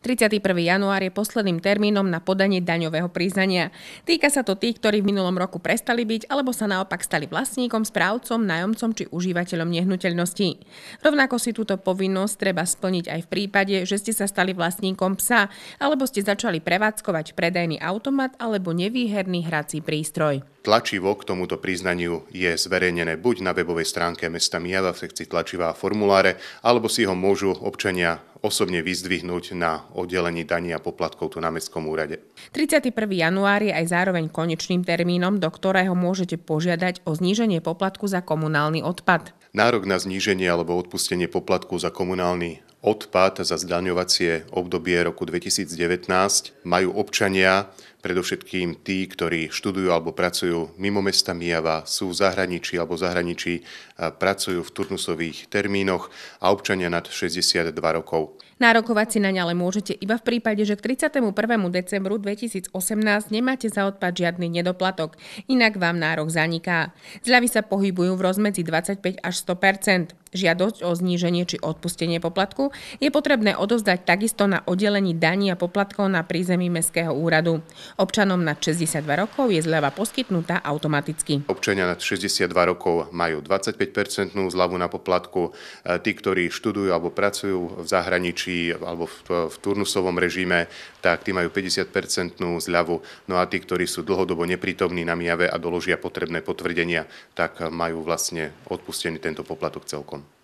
31. január je posledným termínom na podanie daňového priznania. Týka sa to tých, ktorí v minulom roku prestali byť alebo sa naopak stali vlastníkom, správcom, nájomcom či užívateľom nehnuteľnosti. Rovnako si túto povinnosť treba splniť aj v prípade, že ste sa stali vlastníkom psa alebo ste začali prevádzkovať predajný automat alebo nevýherný hrací prístroj. Tlačivo k tomuto priznaniu je zverejnené buď na webovej stránke mesta Mijava v sekcii tlačivá formuláre, alebo si ho môžu občania osobne vyzdvihnúť na oddelení daní a poplatkov tu na Mestskom úrade. 31. január je aj zároveň konečným termínom, do ktorého môžete požiadať o zníženie poplatku za komunálny odpad. Nárok na zníženie alebo odpustenie poplatku za komunálny odpad za zdaňovacie obdobie roku 2019 majú občania predovšetkým tí, ktorí študujú alebo pracujú mimo mesta Mijava, sú v zahraničí alebo v zahraničí pracujú v turnusových termínoch a občania nad 62 rokov. Nárokovať si na ňa ale môžete iba v prípade, že k 31. decembru 2018 nemáte za odpad žiadny nedoplatok, inak vám nárok zaniká. Zľavy sa pohybujú v rozmedzi 25 až 100 Žiadosť o zníženie či odpustenie poplatku je potrebné odozdať takisto na oddelení daní a poplatkov na prízemí Mestského úradu. Občanom nad 62 rokov je zľava poskytnutá automaticky. Občania nad 62 rokov majú 25-percentnú zľavu na poplatku. E, tí, ktorí študujú alebo pracujú v zahraničí alebo v, v turnusovom režime, tak tí majú 50-percentnú zľavu. No a tí, ktorí sú dlhodobo neprítomní na miave a doložia potrebné potvrdenia, tak majú vlastne odpustený tento poplatok celkom.